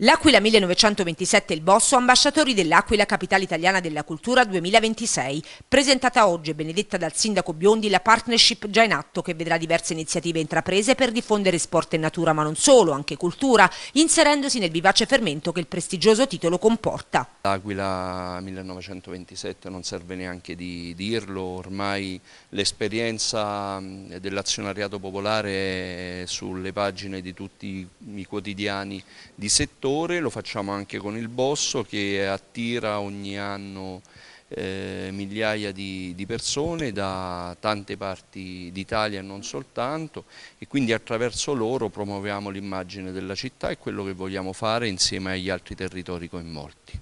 L'Aquila 1927 il Bosso, ambasciatori dell'Aquila, capitale italiana della cultura 2026. Presentata oggi e benedetta dal sindaco Biondi la partnership già in atto che vedrà diverse iniziative intraprese per diffondere sport e natura, ma non solo, anche cultura, inserendosi nel vivace fermento che il prestigioso titolo comporta. L'Aquila 1927 non serve neanche di dirlo, ormai l'esperienza dell'azionariato popolare è sulle pagine di tutti i quotidiani di settore settore, lo facciamo anche con il Bosso che attira ogni anno eh, migliaia di, di, persone da tante parti d'Italia e non soltanto e quindi attraverso loro promuoviamo l'immagine della città e quello che vogliamo fare insieme agli altri territori coinvolti.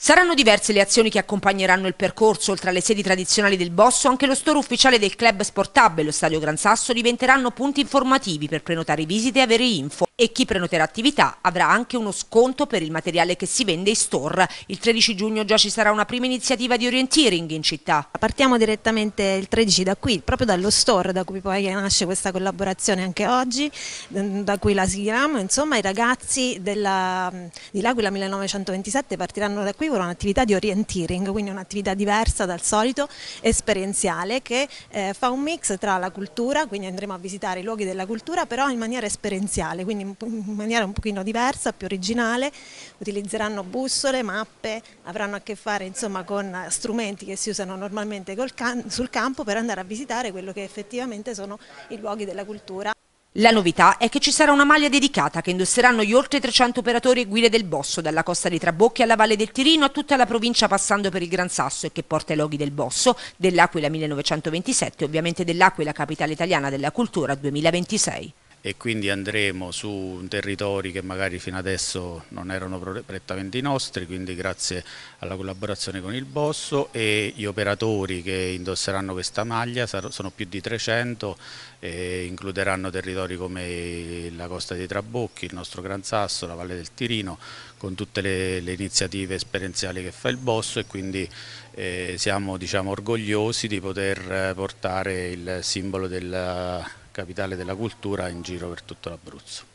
Saranno diverse le azioni che accompagneranno il percorso, oltre alle sedi tradizionali del Bosso, anche lo store ufficiale del club e lo stadio Gran Sasso, diventeranno punti informativi per prenotare visite e avere info e chi prenoterà attività avrà anche uno sconto per il materiale che si vende in store. Il 13 giugno già ci sarà una prima iniziativa di orienteering in città. Partiamo direttamente il 13 da qui, proprio dallo store da cui poi nasce questa collaborazione anche oggi, mm, da cui la sighiamo, insomma i ragazzi della, mm, di L'Aquila 1927 partiranno da qui con un'attività di orienteering, quindi un'attività diversa dal solito, esperienziale, che eh, fa un mix tra la cultura, quindi andremo a visitare i luoghi della cultura, però in maniera esperienziale, quindi in, maniera un pochino diversa, più originale, utilizzeranno bussole, mappe, avranno a che fare insomma, con strumenti che si usano normalmente can sul campo per andare a visitare quello che effettivamente sono i luoghi della cultura. La novità è che ci sarà una maglia dedicata che indosseranno gli oltre 300 operatori e guide del Bosso, dalla costa di Trabocchi alla Valle del Tirino a tutta la provincia passando per il Gran Sasso e che porta i loghi del Bosso, dell'Aquila 1927 e ovviamente dell'Aquila, capitale italiana della cultura 2026 e quindi andremo su territori che magari fino adesso non erano prettamente nostri, quindi grazie alla collaborazione con il Bosso e gli operatori che indosseranno questa maglia sono più di 300 e includeranno territori come la costa dei Trabocchi, il nostro Gran Sasso, la Valle del Tirino, con tutte le, le iniziative esperienziali che fa il Bosso e quindi eh, siamo diciamo, orgogliosi di poter portare il simbolo del capitale della cultura in giro per tutto l'Abruzzo.